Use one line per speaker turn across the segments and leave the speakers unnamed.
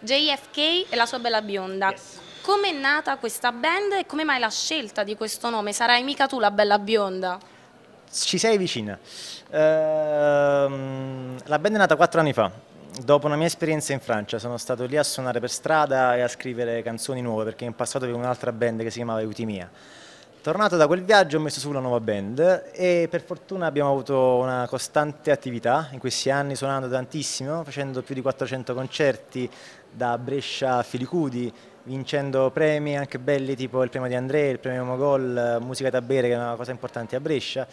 JFK e la sua bella bionda. Yes. Come è nata questa band e come mai la scelta di questo nome? Sarai mica tu la bella bionda?
Ci sei vicina. Uh, la band è nata quattro anni fa, dopo una mia esperienza in Francia. Sono stato lì a suonare per strada e a scrivere canzoni nuove perché in passato avevo un'altra band che si chiamava Eutimia Tornato da quel viaggio ho messo su una nuova band e per fortuna abbiamo avuto una costante attività in questi anni suonando tantissimo, facendo più di 400 concerti da Brescia a Filicudi, vincendo premi anche belli tipo il premio di André, il premio Mogol, musica da bere che è una cosa importante a Brescia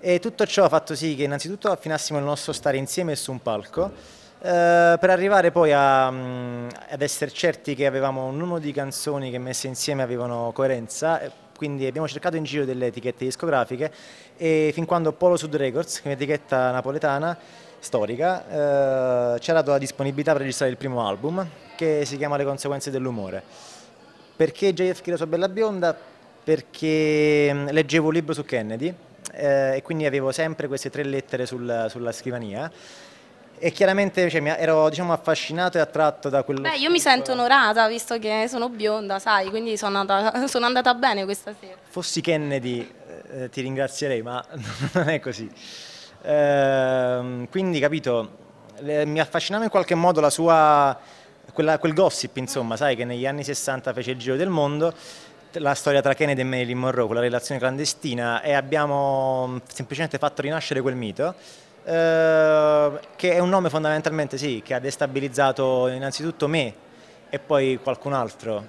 e tutto ciò ha fatto sì che innanzitutto affinassimo il nostro stare insieme su un palco eh, per arrivare poi a, mm, ad essere certi che avevamo un numero di canzoni che messe insieme avevano coerenza, quindi abbiamo cercato in giro delle etichette discografiche e fin quando Polo Sud Records, che è un'etichetta napoletana storica, eh, ci ha dato la disponibilità per registrare il primo album che si chiama Le conseguenze dell'umore. Perché JFK la sua bella bionda? Perché mm, leggevo un libro su Kennedy eh, e quindi avevo sempre queste tre lettere sul, sulla scrivania e chiaramente cioè, ero diciamo, affascinato e attratto da quello... Beh, io mi sento
onorata visto che sono bionda, sai, quindi sono andata, sono andata bene questa sera.
Fossi Kennedy eh, eh ti ringrazierei, ma non è così. Eh, quindi, capito, le, mi affascinava in qualche modo la sua... Quella, quel gossip, insomma, sai, che negli anni 60 fece il giro del mondo la storia tra Kennedy e Marilyn Monroe, quella relazione clandestina e abbiamo mm, semplicemente fatto rinascere quel mito Ehm, che è un nome fondamentalmente sì, che ha destabilizzato innanzitutto me e poi qualcun altro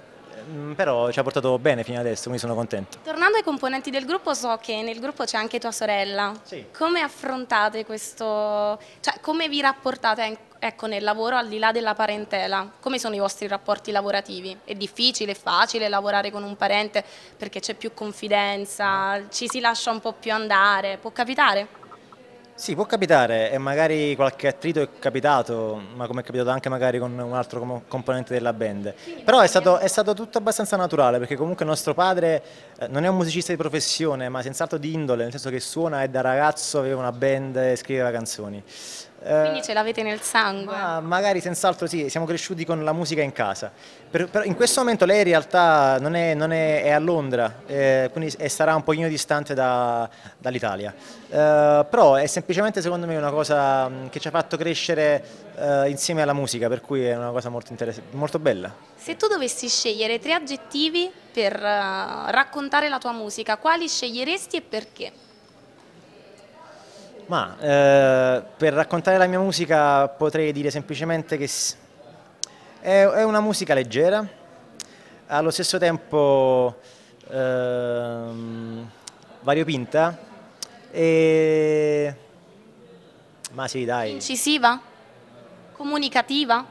mm, però ci ha portato bene fino adesso, quindi sono contento.
Tornando ai componenti del gruppo, so che nel gruppo c'è anche tua sorella. Sì. Come affrontate questo, cioè come vi rapportate ecco, nel lavoro al di là della parentela? Come sono i vostri rapporti lavorativi? È difficile, è facile lavorare con un parente perché c'è più confidenza, eh. ci si lascia un po' più andare, può capitare?
Sì, può capitare e magari qualche attrito è capitato, ma come è capitato anche magari con un altro componente della band. Però è stato, è stato tutto abbastanza naturale perché comunque nostro padre eh, non è un musicista di professione, ma senz'altro di indole, nel senso che suona e da ragazzo aveva una band e scriveva canzoni. Quindi eh,
ce l'avete nel sangue? Ma
magari senz'altro sì, siamo cresciuti con la musica in casa. Per, per, in questo momento lei in realtà non è, non è, è a Londra, eh, quindi sarà un pochino distante da, dall'Italia. Eh, però è semplicemente secondo me una cosa che ci ha fatto crescere eh, insieme alla musica, per cui è una cosa molto, molto bella.
Se tu dovessi scegliere tre aggettivi per uh, raccontare la tua musica, quali sceglieresti e perché?
Ma eh, per raccontare la mia musica potrei dire semplicemente che è, è una musica leggera, allo stesso tempo eh, variopinta e... Ma sì, dai.
Incisiva? Comunicativa?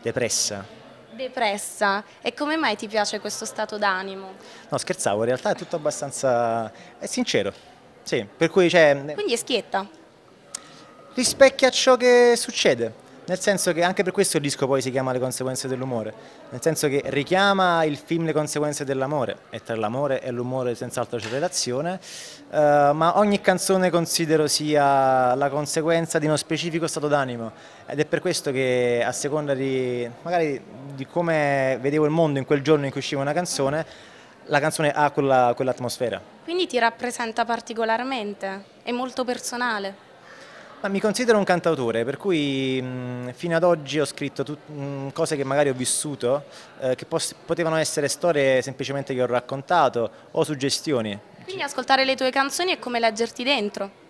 Depressa.
Depressa. E come mai ti piace questo stato d'animo?
No, scherzavo, in realtà è tutto abbastanza... è sincero. Sì, per cui c'è... Cioè,
Quindi è schietta.
Rispecchia ciò che succede. Nel senso che anche per questo il disco poi si chiama Le conseguenze dell'umore, nel senso che richiama il film Le conseguenze dell'amore e tra l'amore e l'umore senz'altro c'è relazione, uh, ma ogni canzone considero sia la conseguenza di uno specifico stato d'animo ed è per questo che a seconda di, magari di come vedevo il mondo in quel giorno in cui usciva una canzone, la canzone ha quell'atmosfera.
Quindi ti rappresenta particolarmente, è molto personale.
Ma mi considero un cantautore, per cui mh, mm, fino ad oggi ho scritto mh, mm, cose che magari ho vissuto, eh, che potevano essere storie semplicemente che ho raccontato o suggestioni.
Quindi ascoltare le tue canzoni è come leggerti dentro.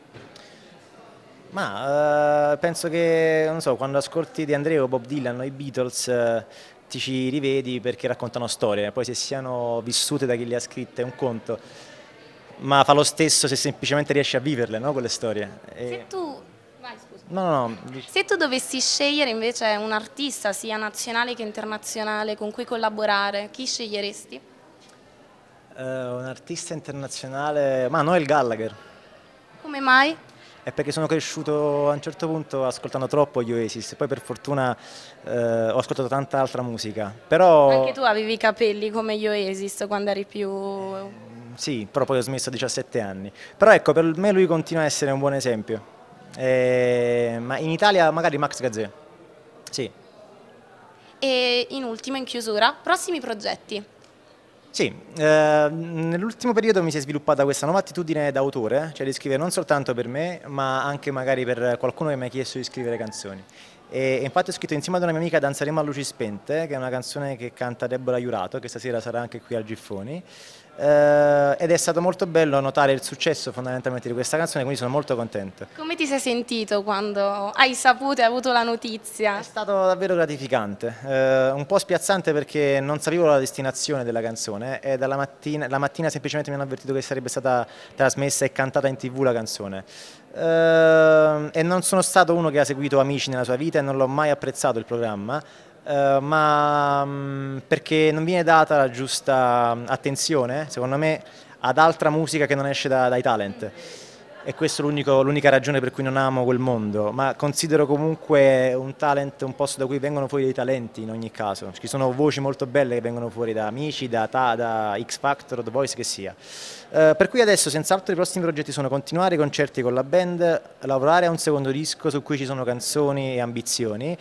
Ma eh, penso che, non so, quando ascolti di Andrea o Bob Dylan o i Beatles, eh, ti ci rivedi perché raccontano storie, poi se siano vissute da chi le ha scritte è un conto, ma fa lo stesso se semplicemente riesci a viverle, no, quelle storie. E... Se tu... No, no, no.
Se tu dovessi scegliere invece un artista, sia nazionale che internazionale, con cui collaborare, chi sceglieresti?
Uh, un artista internazionale, ma Noel Gallagher. Come mai? è perché sono cresciuto a un certo punto ascoltando troppo gli Oasis, poi per fortuna eh, ho ascoltato tanta altra musica. Però... Anche tu
avevi i capelli come gli Oasis quando eri più... Mm,
sì, però poi ho smesso a 17 anni. Però ecco, per me lui continua a essere un buon esempio. Eh, ma in Italia magari Max Gazzè. Sì.
E in ultimo, in chiusura, prossimi progetti.
Sì, eh, nell'ultimo periodo mi si è sviluppata questa nuova attitudine da autore, cioè di scrivere non soltanto per me, ma anche magari per qualcuno che mi ha chiesto di scrivere canzoni. E, e infatti ho scritto insieme ad una mia amica Danzeremo a luci spente, che è una canzone che canta Deborah Iurato, che stasera sarà anche qui al Giffoni, eh, ed è stato molto bello notare il successo fondamentalmente di questa canzone, quindi sono molto contento.
Come ti sei sentito quando hai saputo e avuto la notizia? È stato
davvero gratificante, eh, un po' spiazzante perché non sapevo la destinazione della canzone e dalla mattina, la mattina semplicemente mi hanno avvertito che sarebbe stata trasmessa e cantata in tv la canzone. Uh, e non sono stato uno che ha seguito Amici nella sua vita e non l'ho mai apprezzato il programma, uh, ma um, perché non viene data la giusta attenzione, secondo me, ad altra musica che non esce da, dai talent e questa è l'unica ragione per cui non amo quel mondo, ma considero comunque un talent un posto da cui vengono fuori dei talenti in ogni caso, ci sono voci molto belle che vengono fuori da amici, da, da, da X Factor, The Voice che sia. Eh, per cui adesso senz'altro i prossimi progetti sono continuare i concerti con la band, lavorare a un secondo disco su cui ci sono canzoni e ambizioni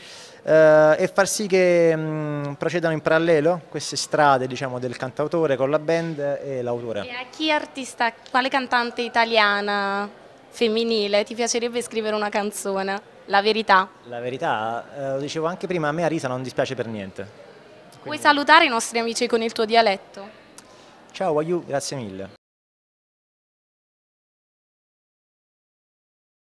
eh, e far sì che mh, mm, procedano in parallelo queste strade diciamo, del cantautore con la band e l'autore. E
a chi artista, quale cantante italiana femminile, ti piacerebbe scrivere una canzone? La verità.
La verità, eh, lo dicevo anche prima, a me Arisa non dispiace per niente. Quindi... Puoi
salutare i nostri amici con il tuo dialetto?
Ciao Wayu, grazie mille.